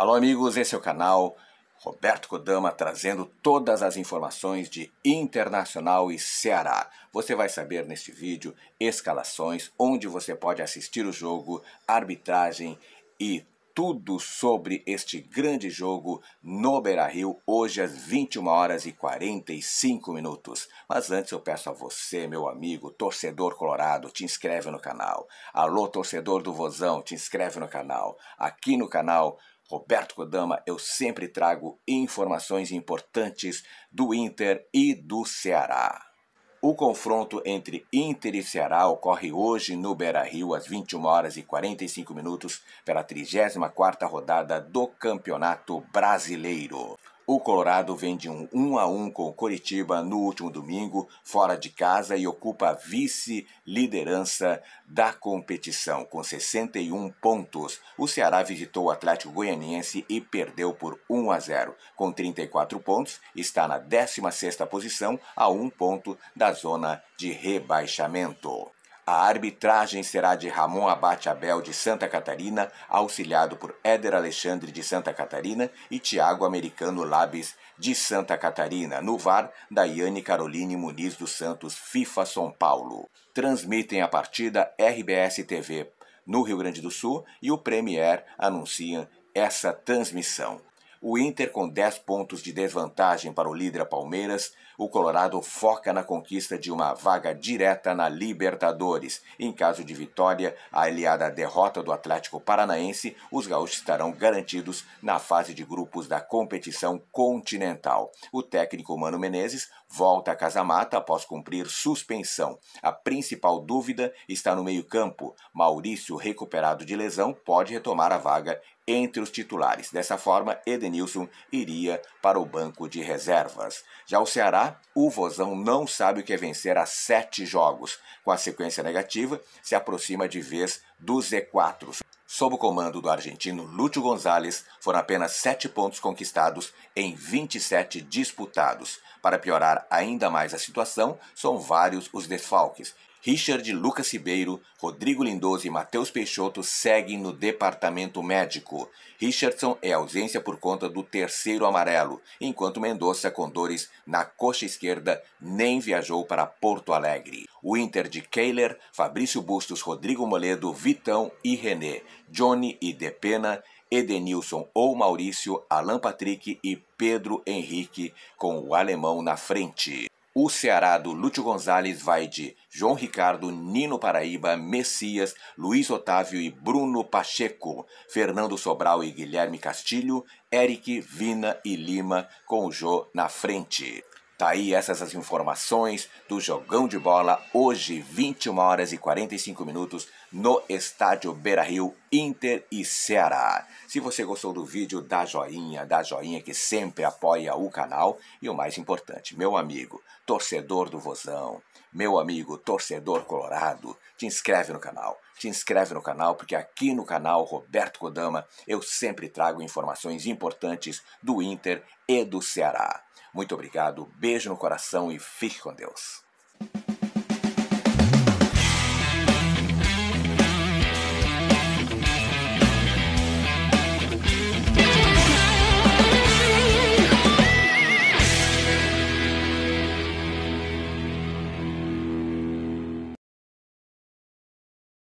Alô, amigos, esse é o canal Roberto Kodama trazendo todas as informações de Internacional e Ceará. Você vai saber neste vídeo escalações, onde você pode assistir o jogo, arbitragem e tudo sobre este grande jogo no Beira-Rio hoje às 21 horas e 45 minutos. Mas antes eu peço a você, meu amigo torcedor colorado, te inscreve no canal. Alô torcedor do Vozão, te inscreve no canal. Aqui no canal Roberto Kodama, eu sempre trago informações importantes do Inter e do Ceará. O confronto entre Inter e Ceará ocorre hoje no Beira-Rio às 21 horas e 45 minutos pela 34ª rodada do Campeonato Brasileiro. O Colorado vem de um 1 a 1 com o Coritiba no último domingo, fora de casa e ocupa a vice-liderança da competição com 61 pontos. O Ceará visitou o Atlético Goianiense e perdeu por 1 a 0. Com 34 pontos, está na 16 posição, a um ponto da zona de rebaixamento. A arbitragem será de Ramon Abate Abel de Santa Catarina, auxiliado por Éder Alexandre de Santa Catarina e Tiago Americano Labes de Santa Catarina, no VAR Daiane Caroline Muniz dos Santos, FIFA São Paulo. Transmitem a partida RBS TV no Rio Grande do Sul e o Premier anuncia essa transmissão. O Inter, com 10 pontos de desvantagem para o líder Palmeiras, o Colorado foca na conquista de uma vaga direta na Libertadores. Em caso de vitória, aliada à derrota do Atlético Paranaense, os gaúchos estarão garantidos na fase de grupos da competição continental. O técnico Mano Menezes volta a Casamata após cumprir suspensão. A principal dúvida está no meio-campo. Maurício, recuperado de lesão, pode retomar a vaga entre os titulares. Dessa forma, Edenilson iria para o banco de reservas. Já o Ceará o Vozão não sabe o que é vencer a sete jogos. Com a sequência negativa, se aproxima de vez do Z4. Sob o comando do argentino Lúcio Gonzalez, foram apenas sete pontos conquistados em 27 disputados. Para piorar ainda mais a situação, são vários os desfalques, Richard Lucas Ribeiro, Rodrigo Lindoso e Matheus Peixoto seguem no departamento médico. Richardson é ausência por conta do terceiro amarelo, enquanto Mendonça, com dores na coxa esquerda, nem viajou para Porto Alegre. O Inter de Kehler, Fabrício Bustos, Rodrigo Moledo, Vitão e René, Johnny e Depena, Edenilson ou Maurício, Alan Patrick e Pedro Henrique, com o alemão na frente. O Ceará do Lúcio Gonzalez vai de João Ricardo, Nino Paraíba, Messias, Luiz Otávio e Bruno Pacheco, Fernando Sobral e Guilherme Castilho, Eric, Vina e Lima, com o Jô na frente. Tá aí essas as informações do Jogão de Bola, hoje, 21 horas e 45 minutos, no estádio Beira Rio, Inter e Ceará. Se você gostou do vídeo, dá joinha, dá joinha que sempre apoia o canal. E o mais importante, meu amigo, torcedor do Vozão, meu amigo, torcedor colorado, te inscreve no canal. Te inscreve no canal, porque aqui no canal Roberto Kodama eu sempre trago informações importantes do Inter e do Ceará. Muito obrigado, beijo no coração e fique com Deus.